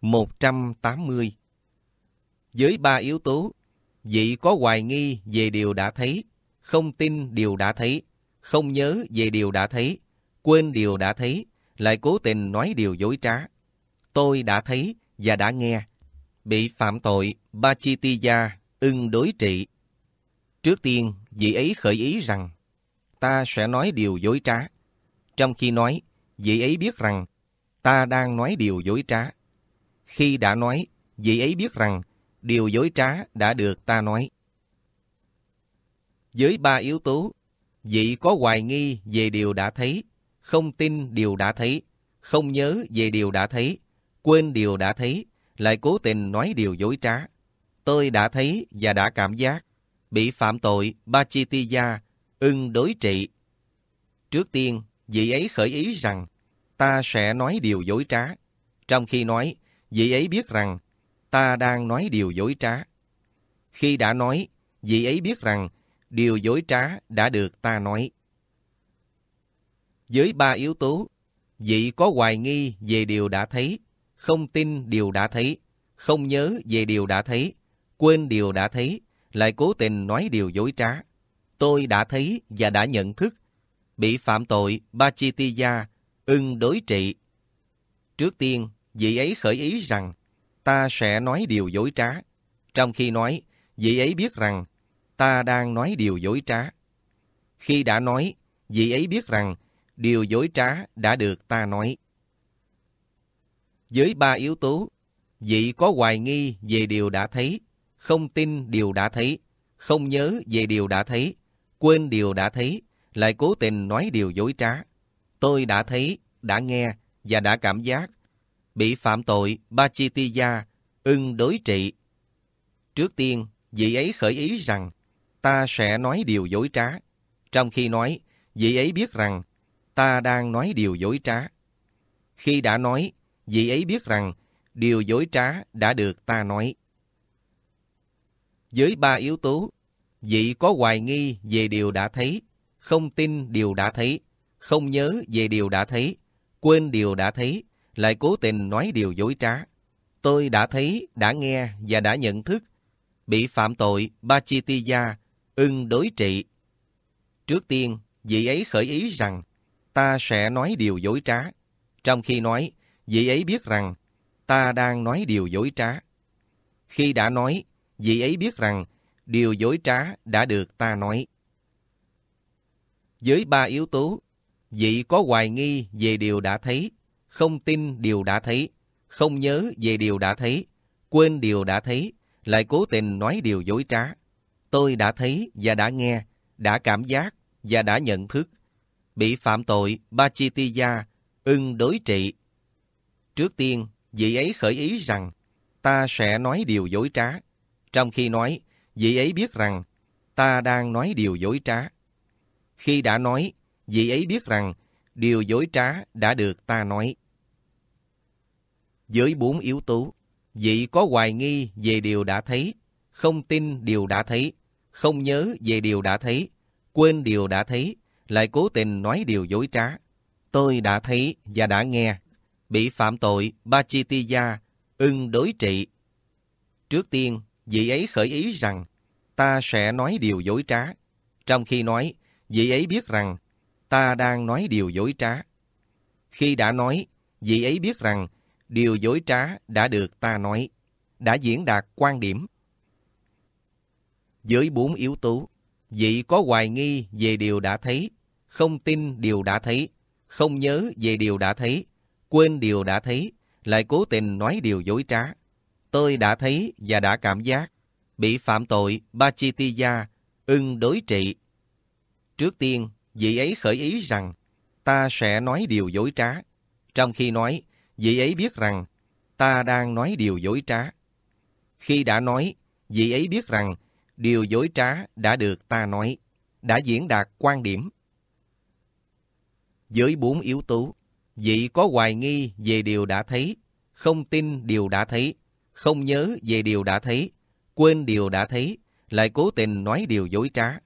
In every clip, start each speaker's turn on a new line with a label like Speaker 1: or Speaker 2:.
Speaker 1: 180 Với ba yếu tố, vị có hoài nghi về điều đã thấy, không tin điều đã thấy, không nhớ về điều đã thấy, quên điều đã thấy, lại cố tình nói điều dối trá. Tôi đã thấy và đã nghe. Bị phạm tội, Bachitiya ưng đối trị. Trước tiên, vị ấy khởi ý rằng, ta sẽ nói điều dối trá. Trong khi nói, vị ấy biết rằng, ta đang nói điều dối trá. Khi đã nói, vị ấy biết rằng điều dối trá đã được ta nói. Với ba yếu tố, vị có hoài nghi về điều đã thấy, không tin điều đã thấy, không nhớ về điều đã thấy, quên điều đã thấy, lại cố tình nói điều dối trá. Tôi đã thấy và đã cảm giác, bị phạm tội Bachitiya, ưng đối trị. Trước tiên, vị ấy khởi ý rằng, ta sẽ nói điều dối trá. Trong khi nói, vị ấy biết rằng ta đang nói điều dối trá. Khi đã nói, vị ấy biết rằng điều dối trá đã được ta nói. Với ba yếu tố, vị có hoài nghi về điều đã thấy, không tin điều đã thấy, không nhớ về điều đã thấy, quên điều đã thấy, lại cố tình nói điều dối trá. Tôi đã thấy và đã nhận thức, bị phạm tội Bachitiya, ưng đối trị. Trước tiên, vị ấy khởi ý rằng ta sẽ nói điều dối trá. Trong khi nói, vị ấy biết rằng ta đang nói điều dối trá. Khi đã nói, vị ấy biết rằng điều dối trá đã được ta nói. dưới ba yếu tố, vị có hoài nghi về điều đã thấy, không tin điều đã thấy, không nhớ về điều đã thấy, quên điều đã thấy, lại cố tình nói điều dối trá. Tôi đã thấy, đã nghe và đã cảm giác Bị phạm tội Bachitiya ưng đối trị. Trước tiên, vị ấy khởi ý rằng ta sẽ nói điều dối trá. Trong khi nói, vị ấy biết rằng ta đang nói điều dối trá. Khi đã nói, vị ấy biết rằng điều dối trá đã được ta nói. Với ba yếu tố, vị có hoài nghi về điều đã thấy, không tin điều đã thấy, không nhớ về điều đã thấy, quên điều đã thấy, lại cố tình nói điều dối trá. Tôi đã thấy, đã nghe và đã nhận thức, bị phạm tội Bachitiya, ưng đối trị. Trước tiên, vị ấy khởi ý rằng, ta sẽ nói điều dối trá. Trong khi nói, vị ấy biết rằng, ta đang nói điều dối trá. Khi đã nói, vị ấy biết rằng, điều dối trá đã được ta nói. Với ba yếu tố, vị có hoài nghi về điều đã thấy, không tin điều đã thấy, không nhớ về điều đã thấy, quên điều đã thấy, lại cố tình nói điều dối trá. Tôi đã thấy và đã nghe, đã cảm giác và đã nhận thức. Bị phạm tội ba chi Bachitiya, ưng đối trị. Trước tiên, vị ấy khởi ý rằng ta sẽ nói điều dối trá. Trong khi nói, vị ấy biết rằng ta đang nói điều dối trá. Khi đã nói, vị ấy biết rằng điều dối trá đã được ta nói với bốn yếu tố. Vị có hoài nghi về điều đã thấy, không tin điều đã thấy, không nhớ về điều đã thấy, quên điều đã thấy, lại cố tình nói điều dối trá. Tôi đã thấy và đã nghe, bị phạm tội Bachitiya, ưng đối trị. Trước tiên, vị ấy khởi ý rằng, ta sẽ nói điều dối trá. Trong khi nói, vị ấy biết rằng, ta đang nói điều dối trá. Khi đã nói, vị ấy biết rằng, điều dối trá đã được ta nói, đã diễn đạt quan điểm. Dưới bốn yếu tố, vị có hoài nghi về điều đã thấy, không tin điều đã thấy, không nhớ về điều đã thấy, quên điều đã thấy, lại cố tình nói điều dối trá. Tôi đã thấy và đã cảm giác, bị phạm tội Bachitiya, ưng đối trị. Trước tiên, vị ấy khởi ý rằng, ta sẽ nói điều dối trá. Trong khi nói, vị ấy biết rằng ta đang nói điều dối trá. Khi đã nói, vị ấy biết rằng điều dối trá đã được ta nói, đã diễn đạt quan điểm. Với bốn yếu tố, vị có hoài nghi về điều đã thấy, không tin điều đã thấy, không nhớ về điều đã thấy, quên điều đã thấy, lại cố tình nói điều dối trá.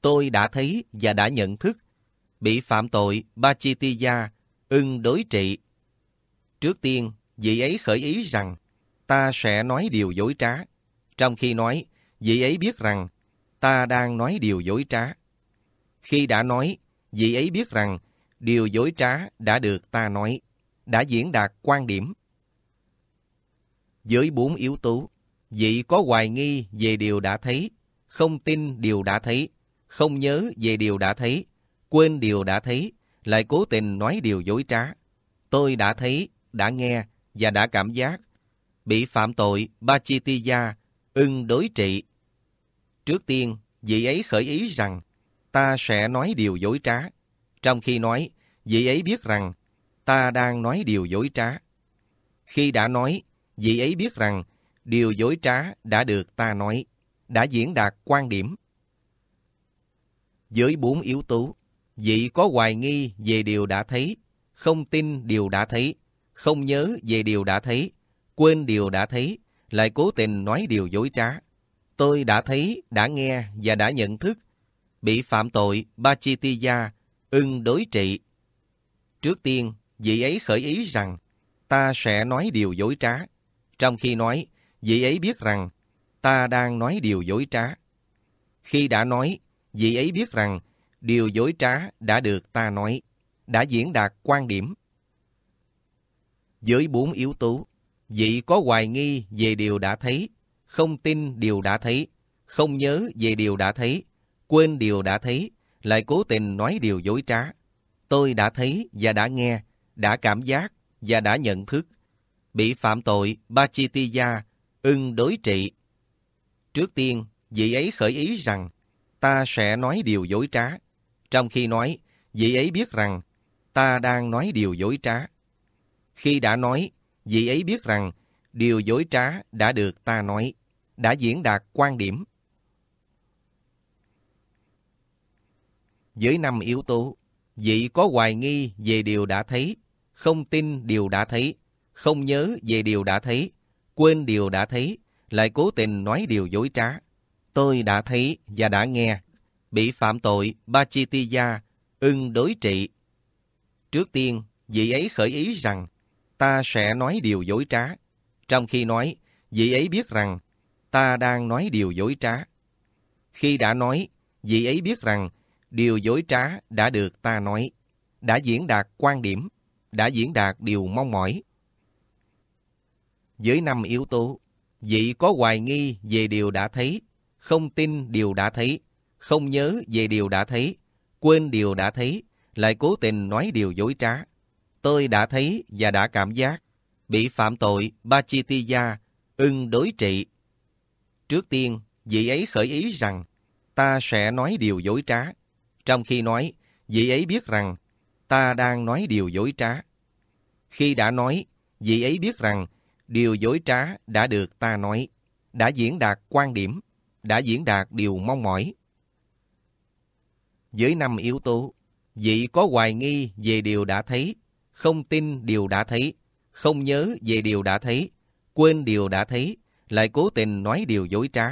Speaker 1: Tôi đã thấy và đã nhận thức, bị phạm tội Bachitiya, ưng đối trị Trước tiên, vị ấy khởi ý rằng ta sẽ nói điều dối trá. Trong khi nói, vị ấy biết rằng ta đang nói điều dối trá. Khi đã nói, vị ấy biết rằng điều dối trá đã được ta nói, đã diễn đạt quan điểm. Với bốn yếu tố, vị có hoài nghi về điều đã thấy, không tin điều đã thấy, không nhớ về điều đã thấy, quên điều đã thấy, lại cố tình nói điều dối trá. Tôi đã thấy, đã nghe và đã cảm giác. Bị phạm tội Bachitiya ưng đối trị. Trước tiên, vị ấy khởi ý rằng ta sẽ nói điều dối trá. Trong khi nói, vị ấy biết rằng ta đang nói điều dối trá. Khi đã nói, vị ấy biết rằng điều dối trá đã được ta nói, đã diễn đạt quan điểm. Dưới bốn yếu tố, vị có hoài nghi về điều đã thấy, không tin điều đã thấy, không nhớ về điều đã thấy, quên điều đã thấy, lại cố tình nói điều dối trá. Tôi đã thấy, đã nghe và đã nhận thức, bị phạm tội Bachitiya, ưng đối trị. Trước tiên, vị ấy khởi ý rằng, ta sẽ nói điều dối trá. Trong khi nói, vị ấy biết rằng, ta đang nói điều dối trá. Khi đã nói, vị ấy biết rằng, điều dối trá đã được ta nói, đã diễn đạt quan điểm với bốn yếu tố. Vị có hoài nghi về điều đã thấy, không tin điều đã thấy, không nhớ về điều đã thấy, quên điều đã thấy, lại cố tình nói điều dối trá. Tôi đã thấy và đã nghe, đã cảm giác và đã nhận thức. Bị phạm tội Bachitiya, ưng đối trị. Trước tiên, vị ấy khởi ý rằng ta sẽ nói điều dối trá. Trong khi nói, vị ấy biết rằng ta đang nói điều dối trá. Khi đã nói, vị ấy biết rằng điều dối trá đã được ta nói, đã diễn đạt quan điểm. dưới năm yếu tố, vị có hoài nghi về điều đã thấy, không tin điều đã thấy, không nhớ về điều đã thấy, quên điều đã thấy, lại cố tình nói điều dối trá. Tôi đã thấy và đã nghe, bị phạm tội Bachitiya, ưng đối trị. Trước tiên, vị ấy khởi ý rằng ta sẽ nói điều dối trá. Trong khi nói, vị ấy biết rằng ta đang nói điều dối trá. Khi đã nói, vị ấy biết rằng điều dối trá đã được ta nói, đã diễn đạt quan điểm, đã diễn đạt điều mong mỏi. dưới năm yếu tố, vị có hoài nghi về điều đã thấy, không tin điều đã thấy, không nhớ về điều đã thấy, quên điều đã thấy, lại cố tình nói điều dối trá, tôi đã thấy và đã cảm giác bị phạm tội ba chi Bachitiya ưng đối trị. Trước tiên, vị ấy khởi ý rằng ta sẽ nói điều dối trá. Trong khi nói, vị ấy biết rằng ta đang nói điều dối trá. Khi đã nói, vị ấy biết rằng điều dối trá đã được ta nói, đã diễn đạt quan điểm, đã diễn đạt điều mong mỏi. Với năm yếu tố, vị có hoài nghi về điều đã thấy không tin điều đã thấy, không nhớ về điều đã thấy, quên điều đã thấy, lại cố tình nói điều dối trá.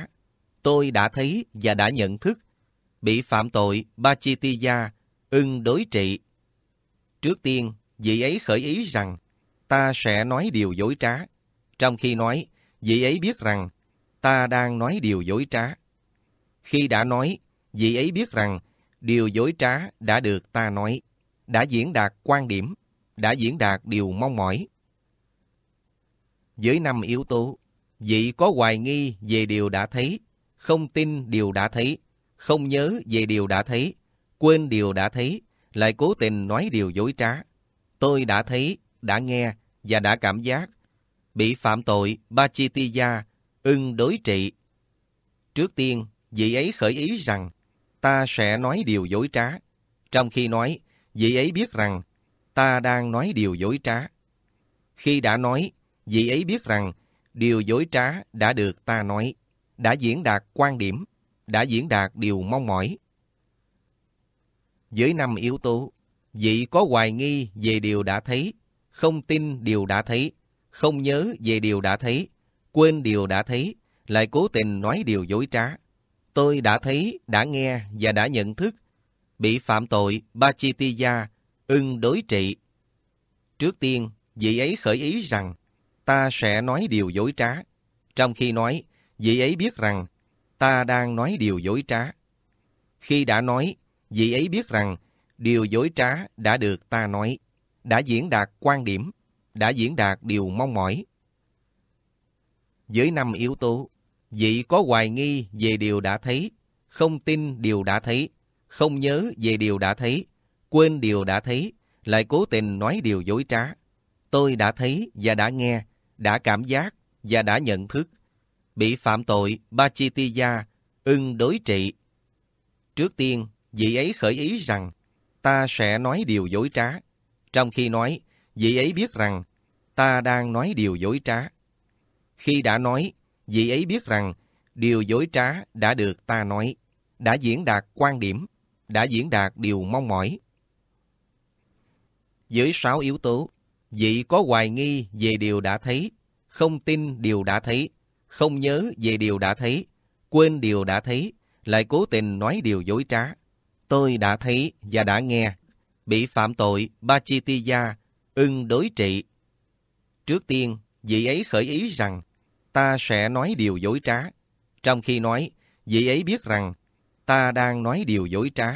Speaker 1: Tôi đã thấy và đã nhận thức, bị phạm tội Bachitiya, ưng đối trị. Trước tiên, vị ấy khởi ý rằng, ta sẽ nói điều dối trá. Trong khi nói, vị ấy biết rằng, ta đang nói điều dối trá. Khi đã nói, vị ấy biết rằng, điều dối trá đã được ta nói, đã diễn đạt quan điểm đã diễn đạt điều mong mỏi. Với năm yếu tố, vị có hoài nghi về điều đã thấy, không tin điều đã thấy, không nhớ về điều đã thấy, quên điều đã thấy, lại cố tình nói điều dối trá. Tôi đã thấy, đã nghe và đã cảm giác. Bị phạm tội Bachitiya, ưng đối trị. Trước tiên, vị ấy khởi ý rằng ta sẽ nói điều dối trá. Trong khi nói, vị ấy biết rằng ta đang nói điều dối trá. Khi đã nói, vị ấy biết rằng điều dối trá đã được ta nói, đã diễn đạt quan điểm, đã diễn đạt điều mong mỏi. dưới năm yếu tố, vị có hoài nghi về điều đã thấy, không tin điều đã thấy, không nhớ về điều đã thấy, quên điều đã thấy, lại cố tình nói điều dối trá. Tôi đã thấy, đã nghe và đã nhận thức, bị phạm tội Bachitiya Ưng đối trị. Trước tiên, vị ấy khởi ý rằng ta sẽ nói điều dối trá. Trong khi nói, vị ấy biết rằng ta đang nói điều dối trá. Khi đã nói, vị ấy biết rằng điều dối trá đã được ta nói, đã diễn đạt quan điểm, đã diễn đạt điều mong mỏi. Với năm yếu tố, vị có hoài nghi về điều đã thấy, không tin điều đã thấy, không nhớ về điều đã thấy, quên điều đã thấy, lại cố tình nói điều dối trá. Tôi đã thấy và đã nghe, đã cảm giác và đã nhận thức. Bị phạm tội ba chi Bachitiya, ưng đối trị. Trước tiên, vị ấy khởi ý rằng ta sẽ nói điều dối trá. Trong khi nói, vị ấy biết rằng ta đang nói điều dối trá. Khi đã nói, vị ấy biết rằng điều dối trá đã được ta nói, đã diễn đạt quan điểm, đã diễn đạt điều mong mỏi, dưới sáu yếu tố. Vị có hoài nghi về điều đã thấy, không tin điều đã thấy, không nhớ về điều đã thấy, quên điều đã thấy, lại cố tình nói điều dối trá. Tôi đã thấy và đã nghe, bị phạm tội ba chi Bachitiya, ưng đối trị. Trước tiên, vị ấy khởi ý rằng, ta sẽ nói điều dối trá. Trong khi nói, vị ấy biết rằng, ta đang nói điều dối trá.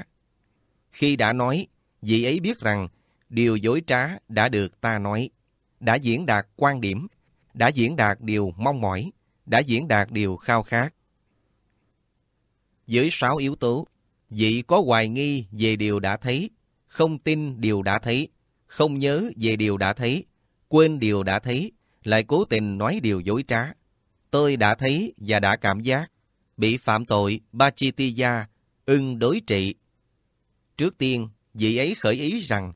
Speaker 1: Khi đã nói, vị ấy biết rằng, điều dối trá đã được ta nói, đã diễn đạt quan điểm, đã diễn đạt điều mong mỏi, đã diễn đạt điều khao khát. Dưới sáu yếu tố, vị có hoài nghi về điều đã thấy, không tin điều đã thấy, không nhớ về điều đã thấy, quên điều đã thấy, lại cố tình nói điều dối trá. Tôi đã thấy và đã cảm giác, bị phạm tội Bachitiya, ưng đối trị. Trước tiên, vị ấy khởi ý rằng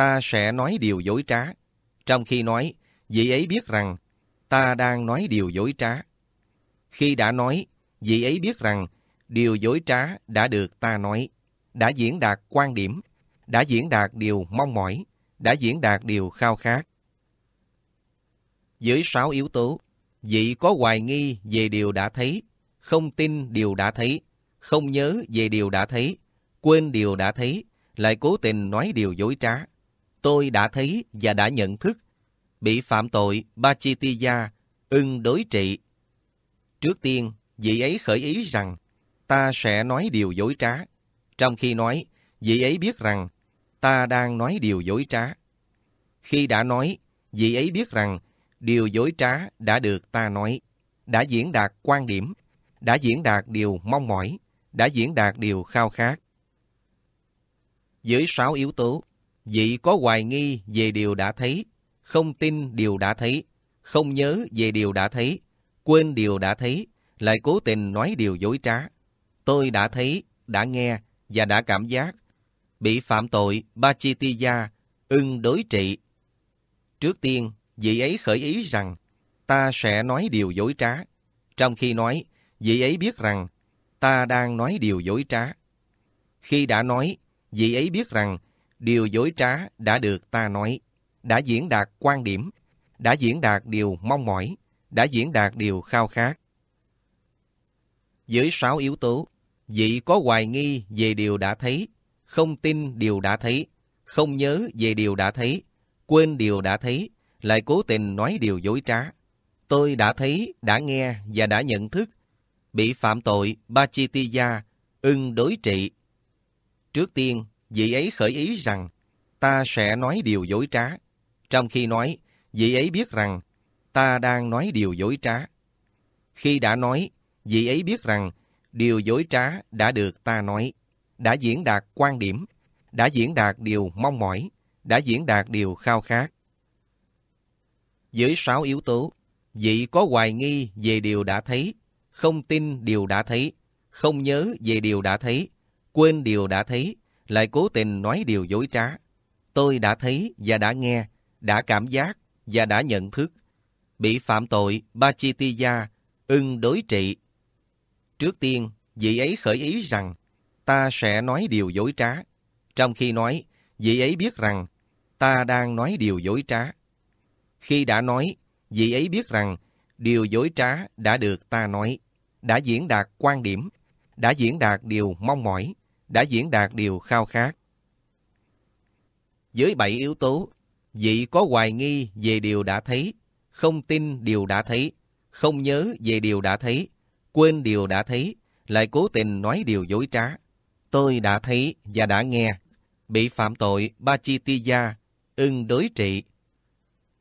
Speaker 1: ta sẽ nói điều dối trá. Trong khi nói, vị ấy biết rằng ta đang nói điều dối trá. Khi đã nói, vị ấy biết rằng điều dối trá đã được ta nói, đã diễn đạt quan điểm, đã diễn đạt điều mong mỏi, đã diễn đạt điều khao khát. Dưới sáu yếu tố, vị có hoài nghi về điều đã thấy, không tin điều đã thấy, không nhớ về điều đã thấy, quên điều đã thấy, lại cố tình nói điều dối trá, tôi đã thấy và đã nhận thức, bị phạm tội Bachitiya, ưng đối trị. Trước tiên, vị ấy khởi ý rằng, ta sẽ nói điều dối trá. Trong khi nói, vị ấy biết rằng, ta đang nói điều dối trá. Khi đã nói, vị ấy biết rằng, điều dối trá đã được ta nói, đã diễn đạt quan điểm, đã diễn đạt điều mong mỏi, đã diễn đạt điều khao khát. Dưới sáu yếu tố, Vị có hoài nghi về điều đã thấy, không tin điều đã thấy, không nhớ về điều đã thấy, quên điều đã thấy, lại cố tình nói điều dối trá. Tôi đã thấy, đã nghe và đã cảm giác. Bị phạm tội Bachitiya, ưng đối trị. Trước tiên, vị ấy khởi ý rằng ta sẽ nói điều dối trá. Trong khi nói, vị ấy biết rằng ta đang nói điều dối trá. Khi đã nói, vị ấy biết rằng điều dối trá đã được ta nói, đã diễn đạt quan điểm, đã diễn đạt điều mong mỏi, đã diễn đạt điều khao khát. Dưới sáu yếu tố, vị có hoài nghi về điều đã thấy, không tin điều đã thấy, không nhớ về điều đã thấy, quên điều đã thấy, lại cố tình nói điều dối trá. Tôi đã thấy, đã nghe và đã nhận thức, bị phạm tội Bachitiya, ưng đối trị. Trước tiên, vị ấy khởi ý rằng ta sẽ nói điều dối trá. Trong khi nói, vị ấy biết rằng ta đang nói điều dối trá. Khi đã nói, vị ấy biết rằng điều dối trá đã được ta nói, đã diễn đạt quan điểm, đã diễn đạt điều mong mỏi, đã diễn đạt điều khao khát. Dưới sáu yếu tố, vị có hoài nghi về điều đã thấy, không tin điều đã thấy, không nhớ về điều đã thấy, quên điều đã thấy, lại cố tình nói điều dối trá. Tôi đã thấy và đã nghe, đã cảm giác và đã nhận thức. Bị phạm tội Ba chi Bachitiya, ưng đối trị. Trước tiên, vị ấy khởi ý rằng ta sẽ nói điều dối trá. Trong khi nói, vị ấy biết rằng ta đang nói điều dối trá. Khi đã nói, vị ấy biết rằng điều dối trá đã được ta nói, đã diễn đạt quan điểm, đã diễn đạt điều mong mỏi đã diễn đạt điều khao khát. Dưới bảy yếu tố, vị có hoài nghi về điều đã thấy, không tin điều đã thấy, không nhớ về điều đã thấy, quên điều đã thấy, lại cố tình nói điều dối trá. Tôi đã thấy và đã nghe, bị phạm tội ba chi ti ưng đối trị.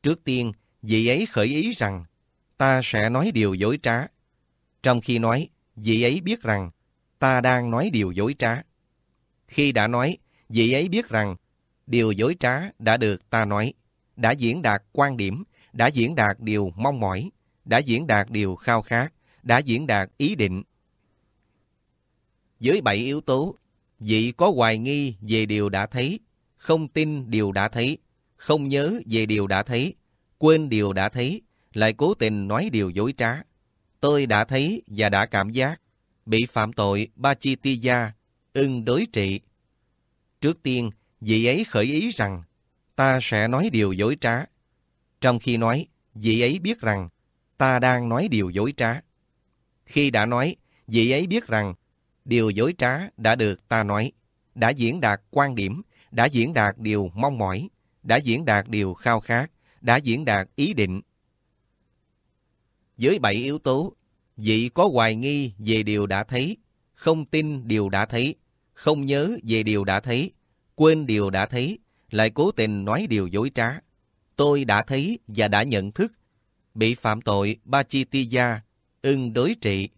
Speaker 1: Trước tiên, vị ấy khởi ý rằng, ta sẽ nói điều dối trá. Trong khi nói, vị ấy biết rằng, ta đang nói điều dối trá. Khi đã nói, vị ấy biết rằng điều dối trá đã được ta nói, đã diễn đạt quan điểm, đã diễn đạt điều mong mỏi, đã diễn đạt điều khao khát, đã diễn đạt ý định. dưới bảy yếu tố, vị có hoài nghi về điều đã thấy, không tin điều đã thấy, không nhớ về điều đã thấy, quên điều đã thấy, lại cố tình nói điều dối trá. Tôi đã thấy và đã cảm giác, bị phạm tội Bachitiya ưng đối trị. Trước tiên, vị ấy khởi ý rằng, ta sẽ nói điều dối trá. Trong khi nói, vị ấy biết rằng, ta đang nói điều dối trá. Khi đã nói, vị ấy biết rằng, điều dối trá đã được ta nói, đã diễn đạt quan điểm, đã diễn đạt điều mong mỏi, đã diễn đạt điều khao khát, đã diễn đạt ý định. Dưới bảy yếu tố, vị có hoài nghi về điều đã thấy, không tin điều đã thấy, không nhớ về điều đã thấy, quên điều đã thấy, lại cố tình nói điều dối trá. Tôi đã thấy và đã nhận thức, bị phạm tội Bachitiya, ưng đối trị.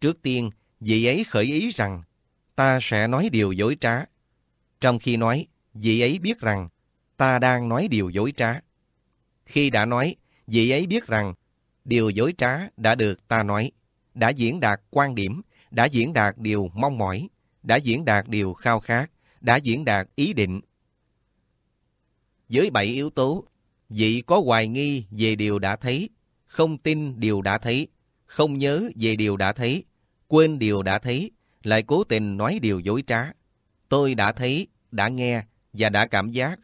Speaker 1: Trước tiên, vị ấy khởi ý rằng, ta sẽ nói điều dối trá. Trong khi nói, vị ấy biết rằng, ta đang nói điều dối trá. Khi đã nói, vị ấy biết rằng, điều dối trá đã được ta nói, đã diễn đạt quan điểm đã diễn đạt điều mong mỏi, đã diễn đạt điều khao khát, đã diễn đạt ý định. Với bảy yếu tố, vị có hoài nghi về điều đã thấy, không tin điều đã thấy, không nhớ về điều đã thấy, quên điều đã thấy, lại cố tình nói điều dối trá. Tôi đã thấy, đã nghe và đã cảm giác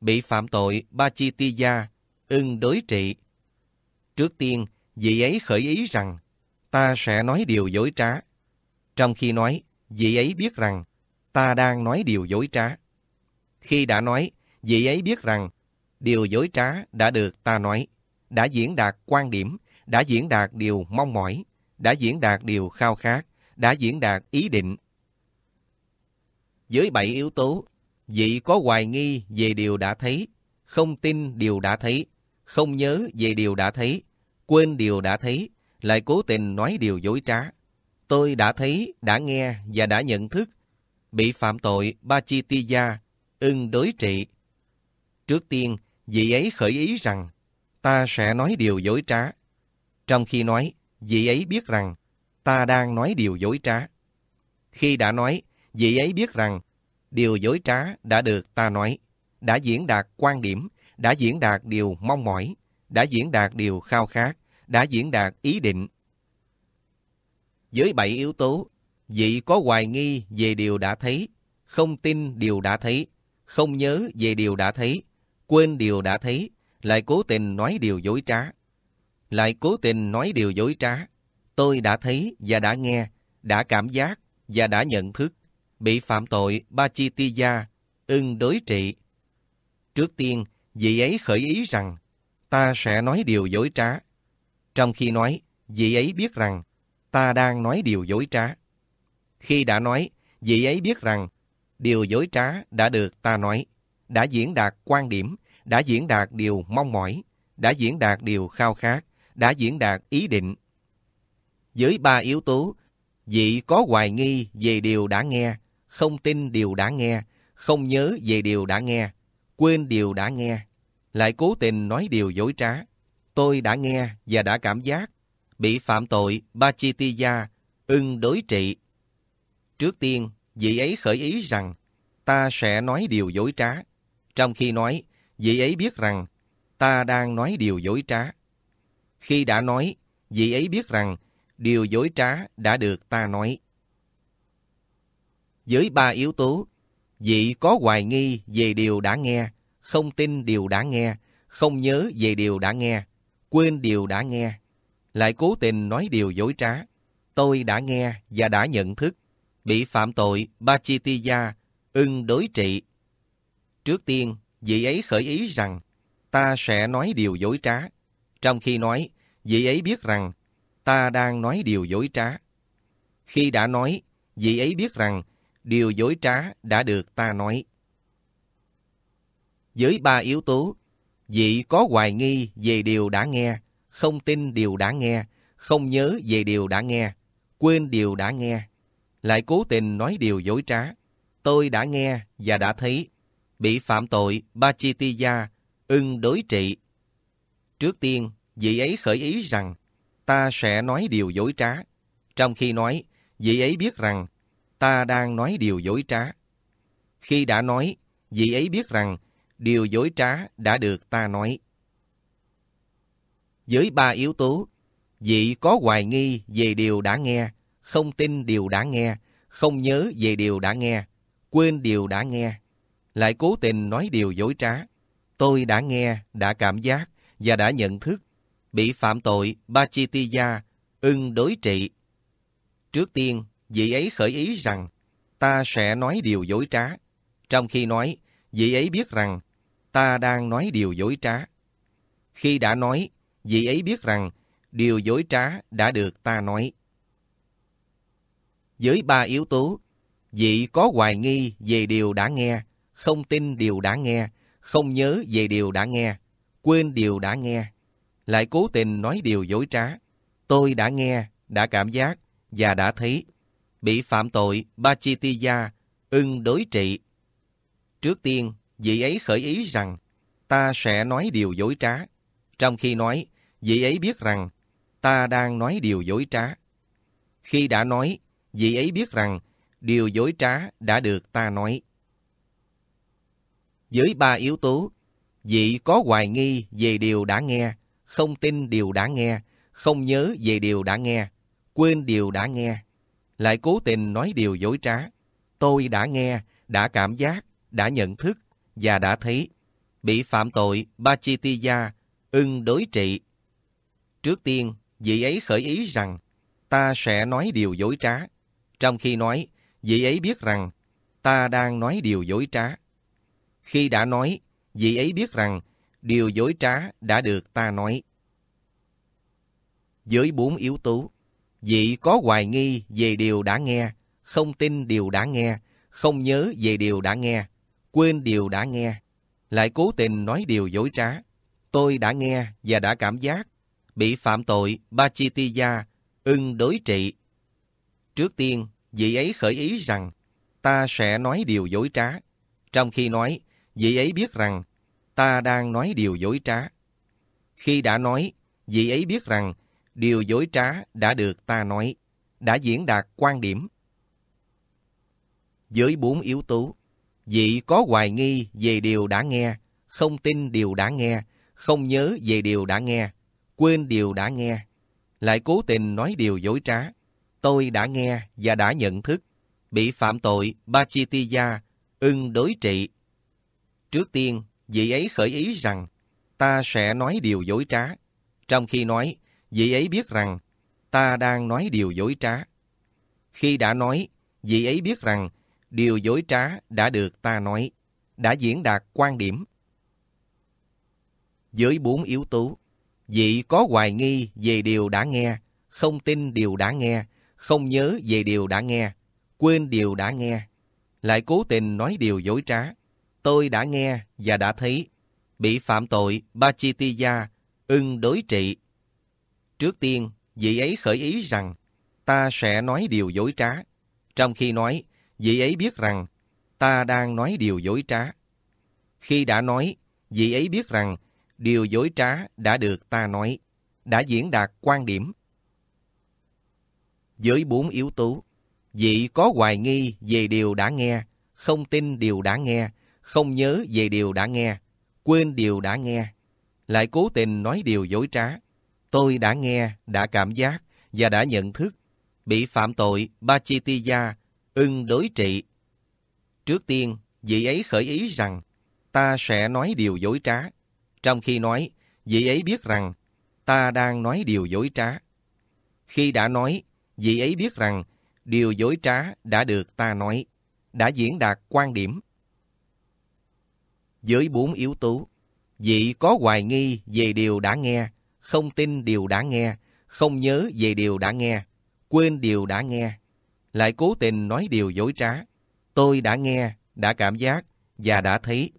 Speaker 1: bị phạm tội Bachitiya, ưng đối trị. Trước tiên, vị ấy khởi ý rằng, ta sẽ nói điều dối trá, trong khi nói, vị ấy biết rằng ta đang nói điều dối trá. Khi đã nói, vị ấy biết rằng điều dối trá đã được ta nói, đã diễn đạt quan điểm, đã diễn đạt điều mong mỏi, đã diễn đạt điều khao khát, đã diễn đạt ý định. Với bảy yếu tố, vị có hoài nghi về điều đã thấy, không tin điều đã thấy, không nhớ về điều đã thấy, quên điều đã thấy, lại cố tình nói điều dối trá, tôi đã thấy, đã nghe và đã nhận thức bị phạm tội Bachitiya, ưng đối trị. Trước tiên, vị ấy khởi ý rằng ta sẽ nói điều dối trá. Trong khi nói, vị ấy biết rằng ta đang nói điều dối trá. Khi đã nói, vị ấy biết rằng điều dối trá đã được ta nói, đã diễn đạt quan điểm, đã diễn đạt điều mong mỏi, đã diễn đạt điều khao khát, đã diễn đạt ý định, với bảy yếu tố, vị có hoài nghi về điều đã thấy, không tin điều đã thấy, không nhớ về điều đã thấy, quên điều đã thấy, lại cố tình nói điều dối trá. Lại cố tình nói điều dối trá, tôi đã thấy và đã nghe, đã cảm giác và đã nhận thức, bị phạm tội ba chi ti gia, ưng đối trị. Trước tiên, vị ấy khởi ý rằng, ta sẽ nói điều dối trá. Trong khi nói, vị ấy biết rằng, ta đang nói điều dối trá. Khi đã nói, vị ấy biết rằng điều dối trá đã được ta nói, đã diễn đạt quan điểm, đã diễn đạt điều mong mỏi, đã diễn đạt điều khao khát, đã diễn đạt ý định. dưới ba yếu tố, vị có hoài nghi về điều đã nghe, không tin điều đã nghe, không nhớ về điều đã nghe, quên điều đã nghe, lại cố tình nói điều dối trá. Tôi đã nghe và đã cảm giác bị phạm tội Bachitiya, ưng đối trị. Trước tiên, vị ấy khởi ý rằng ta sẽ nói điều dối trá. Trong khi nói, vị ấy biết rằng ta đang nói điều dối trá. Khi đã nói, vị ấy biết rằng điều dối trá đã được ta nói. Với ba yếu tố, vị có hoài nghi về điều đã nghe, không tin điều đã nghe, không nhớ về điều đã nghe, quên điều đã nghe lại cố tình nói điều dối trá. Tôi đã nghe và đã nhận thức, bị phạm tội Bachitiya, ưng đối trị. Trước tiên, vị ấy khởi ý rằng, ta sẽ nói điều dối trá. Trong khi nói, vị ấy biết rằng, ta đang nói điều dối trá. Khi đã nói, vị ấy biết rằng, điều dối trá đã được ta nói. Với ba yếu tố, vị có hoài nghi về điều đã nghe, không tin điều đã nghe, không nhớ về điều đã nghe, quên điều đã nghe, lại cố tình nói điều dối trá. Tôi đã nghe và đã thấy, bị phạm tội Bachitiya, ưng đối trị. Trước tiên, vị ấy khởi ý rằng, ta sẽ nói điều dối trá. Trong khi nói, vị ấy biết rằng, ta đang nói điều dối trá. Khi đã nói, vị ấy biết rằng, điều dối trá đã được ta nói với ba yếu tố. Vị có hoài nghi về điều đã nghe, không tin điều đã nghe, không nhớ về điều đã nghe, quên điều đã nghe, lại cố tình nói điều dối trá. Tôi đã nghe, đã cảm giác và đã nhận thức, bị phạm tội Bachitiya, ưng đối trị. Trước tiên, vị ấy khởi ý rằng ta sẽ nói điều dối trá. Trong khi nói, vị ấy biết rằng ta đang nói điều dối trá. Khi đã nói, vị ấy biết rằng điều dối trá đã được ta nói. Với ba yếu tố, vị có hoài nghi về điều đã nghe, không tin điều đã nghe, không nhớ về điều đã nghe, quên điều đã nghe, lại cố tình nói điều dối trá. Tôi đã nghe, đã cảm giác và đã thấy, bị phạm tội Bachitiya, ưng đối trị. Trước tiên, vị ấy khởi ý rằng ta sẽ nói điều dối trá trong khi nói, vị ấy biết rằng ta đang nói điều dối trá. Khi đã nói, vị ấy biết rằng điều dối trá đã được ta nói. dưới ba yếu tố, vị có hoài nghi về điều đã nghe, không tin điều đã nghe, không nhớ về điều đã nghe, quên điều đã nghe, lại cố tình nói điều dối trá. Tôi đã nghe, đã cảm giác, đã nhận thức và đã thấy. Bị phạm tội Bachitiya ưng đối trị. Trước tiên, vị ấy khởi ý rằng ta sẽ nói điều dối trá. Trong khi nói, vị ấy biết rằng ta đang nói điều dối trá. Khi đã nói, vị ấy biết rằng điều dối trá đã được ta nói. Với bốn yếu tố, vị có hoài nghi về điều đã nghe, không tin điều đã nghe, không nhớ về điều đã nghe, quên điều đã nghe, lại cố tình nói điều dối trá, tôi đã nghe và đã cảm giác bị phạm tội Bachitiya ưng đối trị. Trước tiên, vị ấy khởi ý rằng ta sẽ nói điều dối trá. Trong khi nói, vị ấy biết rằng ta đang nói điều dối trá. Khi đã nói, vị ấy biết rằng điều dối trá đã được ta nói, đã diễn đạt quan điểm. với bốn yếu tố, vị có hoài nghi về điều đã nghe, không tin điều đã nghe, không nhớ về điều đã nghe, quên điều đã nghe, lại cố tình nói điều dối trá. Tôi đã nghe và đã nhận thức, bị phạm tội Bachitiya, ưng đối trị. Trước tiên, vị ấy khởi ý rằng, ta sẽ nói điều dối trá. Trong khi nói, vị ấy biết rằng, ta đang nói điều dối trá. Khi đã nói, vị ấy biết rằng, điều dối trá đã được ta nói, đã diễn đạt quan điểm với bốn yếu tố. Vị có hoài nghi về điều đã nghe, không tin điều đã nghe, không nhớ về điều đã nghe, quên điều đã nghe, lại cố tình nói điều dối trá. Tôi đã nghe và đã thấy, bị phạm tội Bachitiya, ưng đối trị. Trước tiên, vị ấy khởi ý rằng, ta sẽ nói điều dối trá. Trong khi nói, vị ấy biết rằng, ta đang nói điều dối trá. Khi đã nói, vị ấy biết rằng, điều dối trá đã được ta nói, đã diễn đạt quan điểm. Với bốn yếu tố, vị có hoài nghi về điều đã nghe, không tin điều đã nghe, không nhớ về điều đã nghe, quên điều đã nghe, lại cố tình nói điều dối trá. Tôi đã nghe, đã cảm giác và đã nhận thức, bị phạm tội Bachitiya, ưng đối trị. Trước tiên, vị ấy khởi ý rằng, ta sẽ nói điều dối trá, trong khi nói, vị ấy biết rằng ta đang nói điều dối trá. Khi đã nói, vị ấy biết rằng điều dối trá đã được ta nói, đã diễn đạt quan điểm. Dưới bốn yếu tố, vị có hoài nghi về điều đã nghe, không tin điều đã nghe, không nhớ về điều đã nghe, quên điều đã nghe, lại cố tình nói điều dối trá. Tôi đã nghe, đã cảm giác và đã thấy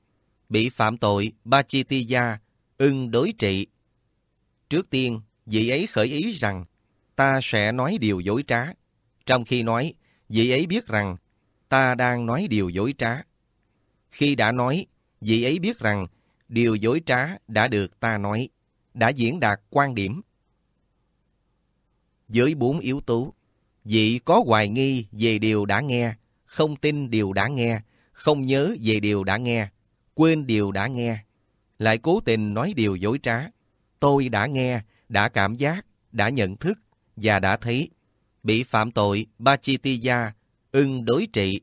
Speaker 1: bị phạm tội Bachitiya, ưng đối trị. Trước tiên, vị ấy khởi ý rằng ta sẽ nói điều dối trá. Trong khi nói, vị ấy biết rằng ta đang nói điều dối trá. Khi đã nói, vị ấy biết rằng điều dối trá đã được ta nói, đã diễn đạt quan điểm. Với bốn yếu tố, vị có hoài nghi về điều đã nghe, không tin điều đã nghe, không nhớ về điều đã nghe, quên điều đã nghe, lại cố tình nói điều dối trá. Tôi đã nghe, đã cảm giác, đã nhận thức và đã thấy. Bị phạm tội Bachitiya, ưng đối trị.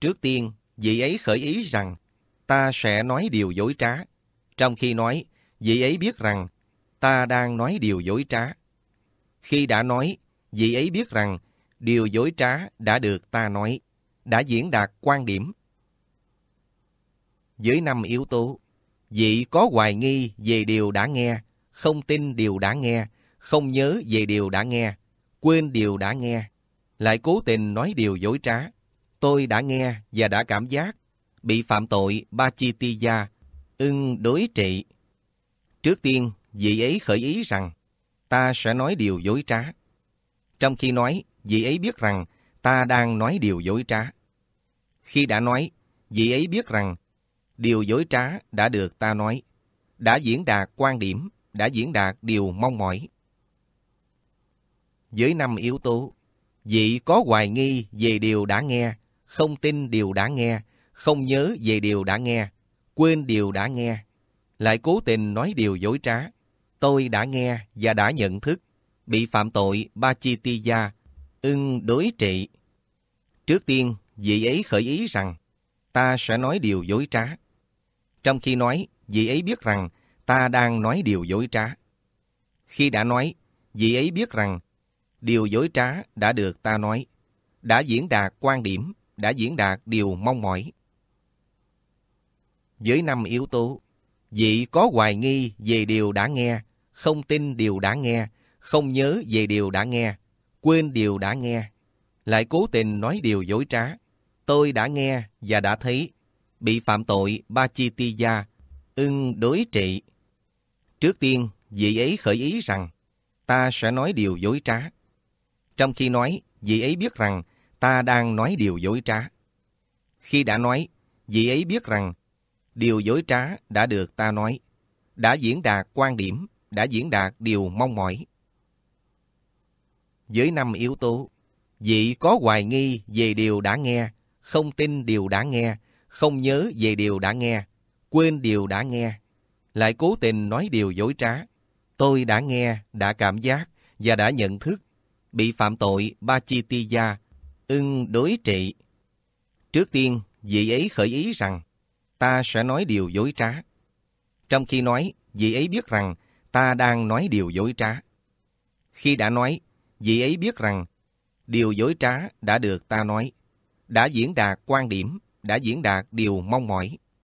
Speaker 1: Trước tiên, vị ấy khởi ý rằng ta sẽ nói điều dối trá. Trong khi nói, vị ấy biết rằng ta đang nói điều dối trá. Khi đã nói, vị ấy biết rằng điều dối trá đã được ta nói, đã diễn đạt quan điểm dưới năm yếu tố. Vị có hoài nghi về điều đã nghe, không tin điều đã nghe, không nhớ về điều đã nghe, quên điều đã nghe, lại cố tình nói điều dối trá. Tôi đã nghe và đã cảm giác bị phạm tội ba chi Bachitiya, ưng đối trị. Trước tiên, vị ấy khởi ý rằng ta sẽ nói điều dối trá. Trong khi nói, vị ấy biết rằng ta đang nói điều dối trá. Khi đã nói, vị ấy biết rằng điều dối trá đã được ta nói, đã diễn đạt quan điểm, đã diễn đạt điều mong mỏi. Với năm yếu tố, vị có hoài nghi về điều đã nghe, không tin điều đã nghe, không nhớ về điều đã nghe, quên điều đã nghe, lại cố tình nói điều dối trá. Tôi đã nghe và đã nhận thức, bị phạm tội ba chi ti gia, ưng đối trị. Trước tiên, vị ấy khởi ý rằng, ta sẽ nói điều dối trá. Trong khi nói, vị ấy biết rằng ta đang nói điều dối trá. Khi đã nói, vị ấy biết rằng điều dối trá đã được ta nói, đã diễn đạt quan điểm, đã diễn đạt điều mong mỏi. Với năm yếu tố, vị có hoài nghi về điều đã nghe, không tin điều đã nghe, không nhớ về điều đã nghe, quên điều đã nghe, lại cố tình nói điều dối trá. Tôi đã nghe và đã thấy, bị phạm tội ba chi ti gia, ưng đối trị. Trước tiên, vị ấy khởi ý rằng, ta sẽ nói điều dối trá. Trong khi nói, vị ấy biết rằng, ta đang nói điều dối trá. Khi đã nói, vị ấy biết rằng, điều dối trá đã được ta nói, đã diễn đạt quan điểm, đã diễn đạt điều mong mỏi. Với năm yếu tố, vị có hoài nghi về điều đã nghe, không tin điều đã nghe, không nhớ về điều đã nghe, quên điều đã nghe, lại cố tình nói điều dối trá. Tôi đã nghe, đã cảm giác và đã nhận thức, bị phạm tội ba chi ti gia, ưng đối trị. Trước tiên, vị ấy khởi ý rằng, ta sẽ nói điều dối trá. Trong khi nói, vị ấy biết rằng ta đang nói điều dối trá. Khi đã nói, vị ấy biết rằng điều dối trá đã được ta nói, đã diễn đạt quan điểm đã diễn đạt điều mong mỏi.